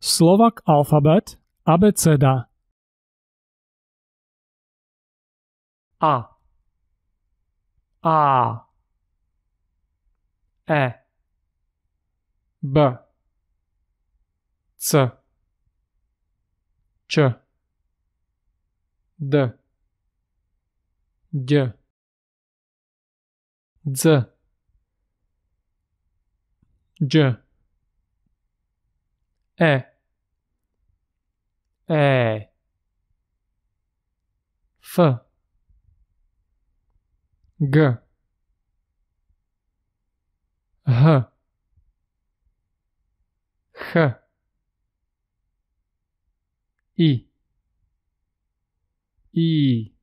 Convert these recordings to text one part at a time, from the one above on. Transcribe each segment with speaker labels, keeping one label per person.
Speaker 1: Slovak alfabet abeceda A A
Speaker 2: E B C Č D D Dz Dž Э. Э. Ф. Г. Г. Х. И. И.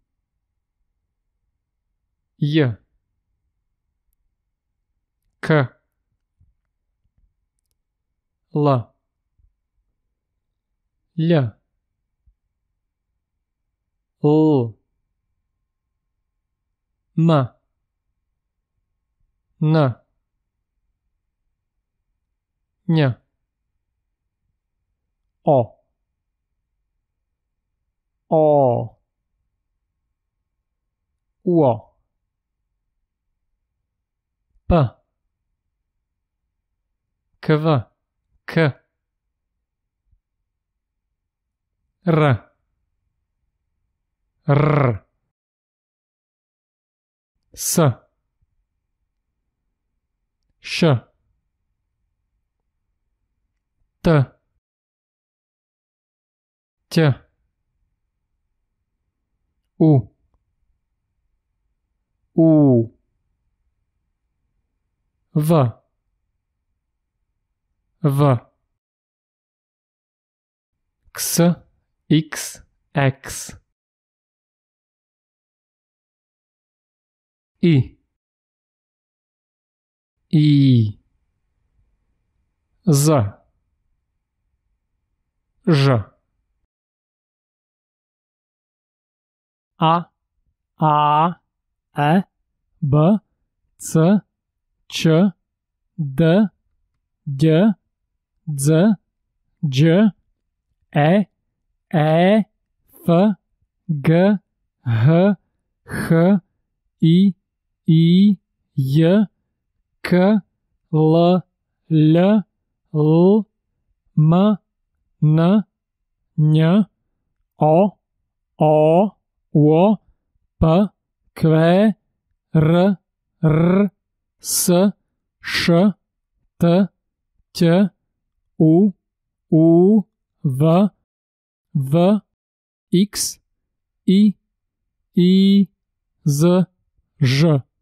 Speaker 2: Е. К. Л ля о ма на ня о о уо па ква к Р.
Speaker 1: Р. С. Щ. Т. Т.
Speaker 2: У. У. В. В. Кс. XX
Speaker 1: И И за, Ж
Speaker 2: А А Э Б Ц Ч Д Д Дз Дж Э Э, Ф, Г, Г, Х, И, И, Й, К, Л, Л, Л, М, Н, Н, О, О, О, П, К, Р, Р, С, Ш, Т, Т, У, У, В, w, x, i, i, z, ż.